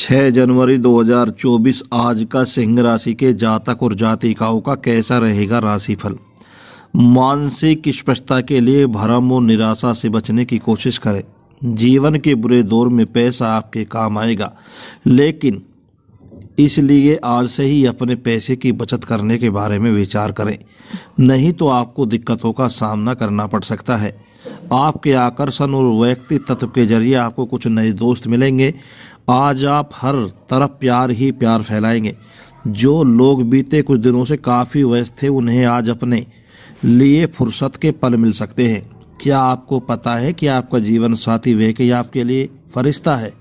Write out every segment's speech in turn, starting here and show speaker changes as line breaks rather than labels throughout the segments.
6 जनवरी 2024 आज का सिंह राशि के जातक और जातिकाओं का कैसा रहेगा राशिफल मानसिक स्पष्टता के लिए भ्रम और निराशा से बचने की कोशिश करें जीवन के बुरे दौर में पैसा आपके काम आएगा लेकिन इसलिए आज से ही अपने पैसे की बचत करने के बारे में विचार करें नहीं तो आपको दिक्कतों का सामना करना पड़ सकता है आपके आकर्षण और व्यक्ति तत्व के जरिए आपको कुछ नए दोस्त मिलेंगे आज आप हर तरफ प्यार ही प्यार फैलाएंगे जो लोग बीते कुछ दिनों से काफ़ी व्यस्त थे उन्हें आज अपने लिए फुर्सत के पल मिल सकते हैं क्या आपको पता है कि आपका जीवन साथी वह कि आपके लिए फरिश्ता है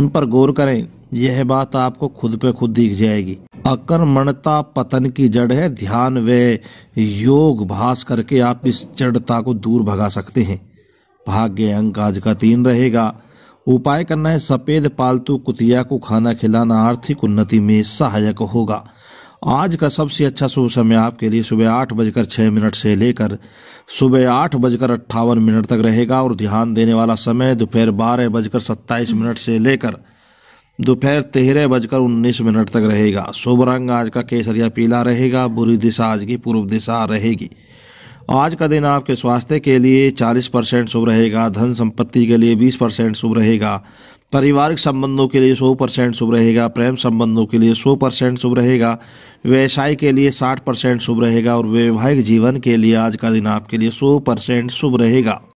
उन पर गौर करें यह बात आपको खुद पे खुद दिख जाएगी अकर्मणता पतन की जड़ है ध्यान व योग भास करके आप इस जड़ता को दूर भगा सकते हैं भाग्य अंक आज का तीन रहेगा उपाय करना है सफेद पालतू कुतिया को खाना खिलाना आर्थिक उन्नति में सहायक होगा आज का सबसे अच्छा शुभ समय आपके लिए सुबह आठ बजकर छः मिनट से लेकर सुबह आठ बजकर अट्ठावन मिनट तक रहेगा और ध्यान देने वाला समय दोपहर बारह बजकर सत्ताईस मिनट से लेकर दोपहर तेरह बजकर उन्नीस मिनट तक रहेगा शुभ रंग आज का केसरिया पीला रहेगा बुरी दिशा आज की पूर्व दिशा रहेगी आज का दिन आपके स्वास्थ्य के लिए 40 परसेंट शुभ रहेगा धन संपत्ति के लिए 20 परसेंट शुभ रहेगा पारिवारिक संबंधों के लिए 100 परसेंट शुभ रहेगा प्रेम संबंधों के लिए 100 परसेंट शुभ रहेगा व्यवसाय के लिए 60 परसेंट शुभ रहेगा और वैवाहिक जीवन के लिए आज का दिन आपके लिए 100 परसेंट शुभ रहेगा